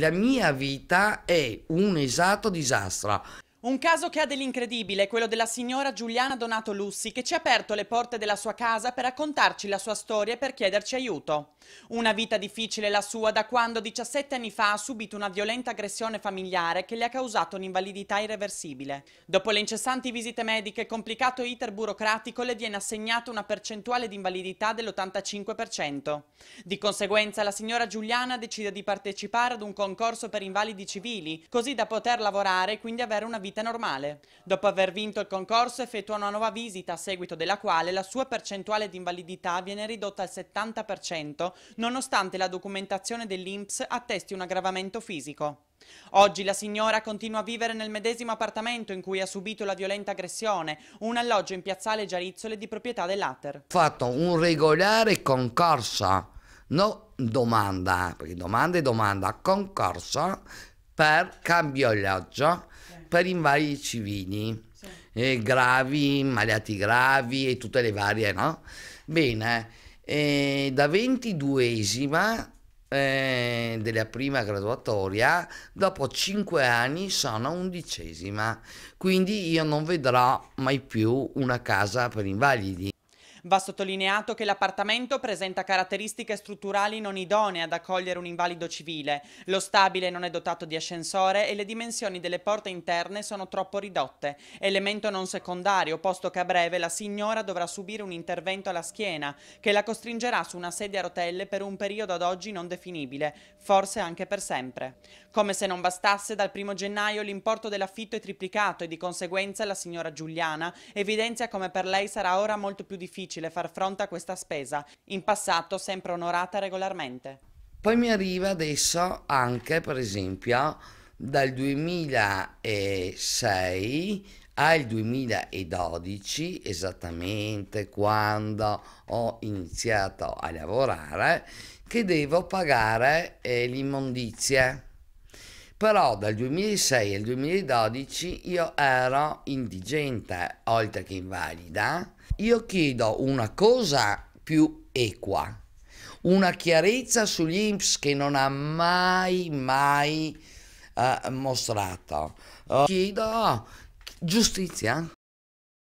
La mia vita è un esatto disastro. Un caso che ha dell'incredibile è quello della signora Giuliana Donato Lussi che ci ha aperto le porte della sua casa per raccontarci la sua storia e per chiederci aiuto. Una vita difficile la sua da quando 17 anni fa ha subito una violenta aggressione familiare che le ha causato un'invalidità irreversibile. Dopo le incessanti visite mediche e complicato iter burocratico le viene assegnata una percentuale di invalidità dell'85%. Di conseguenza la signora Giuliana decide di partecipare ad un concorso per invalidi civili così da poter lavorare e quindi avere una vita vita normale. Dopo aver vinto il concorso effettua una nuova visita a seguito della quale la sua percentuale di invalidità viene ridotta al 70% nonostante la documentazione dell'INPS attesti un aggravamento fisico. Oggi la signora continua a vivere nel medesimo appartamento in cui ha subito la violenta aggressione, un alloggio in piazzale Giarizzole di proprietà dell'Ater. Ho fatto un regolare concorso, non domanda, eh, perché domanda è domanda, concorso per cambio alloggio sì. per invalidi civili, sì. eh, gravi, malati gravi e tutte le varie, no? Bene, eh, da 22esima eh, della prima graduatoria, dopo 5 anni sono undicesima, quindi io non vedrò mai più una casa per invalidi. Va sottolineato che l'appartamento presenta caratteristiche strutturali non idonee ad accogliere un invalido civile, lo stabile non è dotato di ascensore e le dimensioni delle porte interne sono troppo ridotte, elemento non secondario posto che a breve la signora dovrà subire un intervento alla schiena che la costringerà su una sedia a rotelle per un periodo ad oggi non definibile, forse anche per sempre. Come se non bastasse, dal primo gennaio l'importo dell'affitto è triplicato e di conseguenza la signora Giuliana evidenzia come per lei sarà ora molto più difficile difficile far fronte a questa spesa, in passato sempre onorata regolarmente. Poi mi arriva adesso anche, per esempio, dal 2006 al 2012, esattamente quando ho iniziato a lavorare, che devo pagare eh, l'immondizia però dal 2006 al 2012 io ero indigente oltre che invalida io chiedo una cosa più equa una chiarezza sull'INPS che non ha mai mai eh, mostrato chiedo giustizia